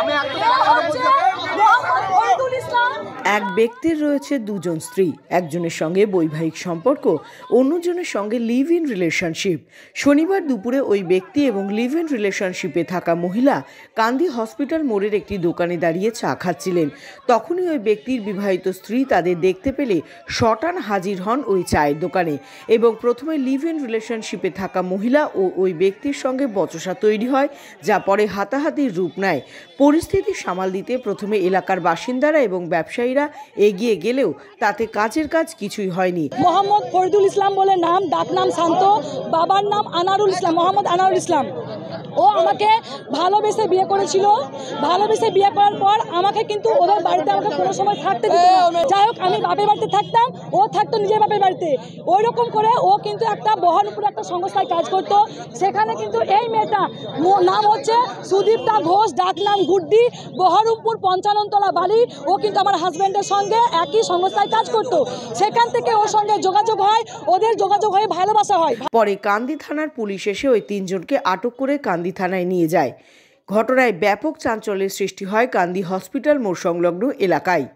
আমি এক ব্যক্তির রয়েছে দুজন স্ত্রী একজনের সঙ্গে বৈবাহিক সম্পর্ক অন্যজনের সঙ্গে লিভ ইন রিলেশনশিপ শনিবার দুপুরে ওই ব্যক্তি এবং লিভ ইন রিলেশনশিপে থাকা মহিলা কান্দি হসপিটাল মোড়ের একটি দোকানে দাঁড়িয়ে চা খাচ্ছিলেন তখনই ওই ব্যক্তির বিবাহিত স্ত্রী তাদের দেখতে পেলে শটান হাজির হন ওই চায়ের দোকানে এবং প্রথমে লিভ ইন রিলেশনশিপে থাকা মহিলা ও ওই ব্যক্তির সঙ্গে বচসা তৈরি হয় যা পরে হাতাহাতির রূপ নেয় পরিস্থিতি সামাল দিতে প্রথমে এলাকার বাসিন্দারা এবং ব্যবসায়ীরা কর্মীরা এগিয়ে গেলেও তাতে কাজের কাজ কিছুই হয়নি মোহাম্মদ ফরিদুল ইসলাম বলে নাম ডাক নাম শান্ত বাবার নাম আনারুল ইসলাম মোহাম্মদ আনারুল ইসলাম ও আমাকে ভালোবেসে বিয়ে করেছিল ভালোবেসে বিয়ে করার পর আমাকে কিন্তু ওদের বাড়িতে আমাকে কোনো সময় থাকতে যাই হোক আমি বাপের বাড়িতে থাকতাম ও থাকতো নিজের বাপের বাড়িতে ওই রকম করে ও কিন্তু একটা বহনপুরে একটা সংস্থায় কাজ করতো সেখানে কিন্তু এই মেয়েটা নাম হচ্ছে সুদীপ্তা ঘোষ ডাক নাম গুড্ডি বহরমপুর পঞ্চাননতলা বালি ও কিন্তু আমার হাজব্যান্ডের সঙ্গে একই সংস্থায় কাজ করত সেখান থেকে ওর সঙ্গে যোগাযোগ হয় ওদের যোগাযোগ হয়ে ভালোবাসা হয় পরে কান্দি থানার পুলিশ এসে ওই তিনজনকে আটক করে কান্দি কান্দি থানায় নিয়ে যায় ঘটনায় ব্যাপক চাঞ্চল্যের সৃষ্টি হয় কান্দি হসপিটাল মোড় সংলগ্ন এলাকায়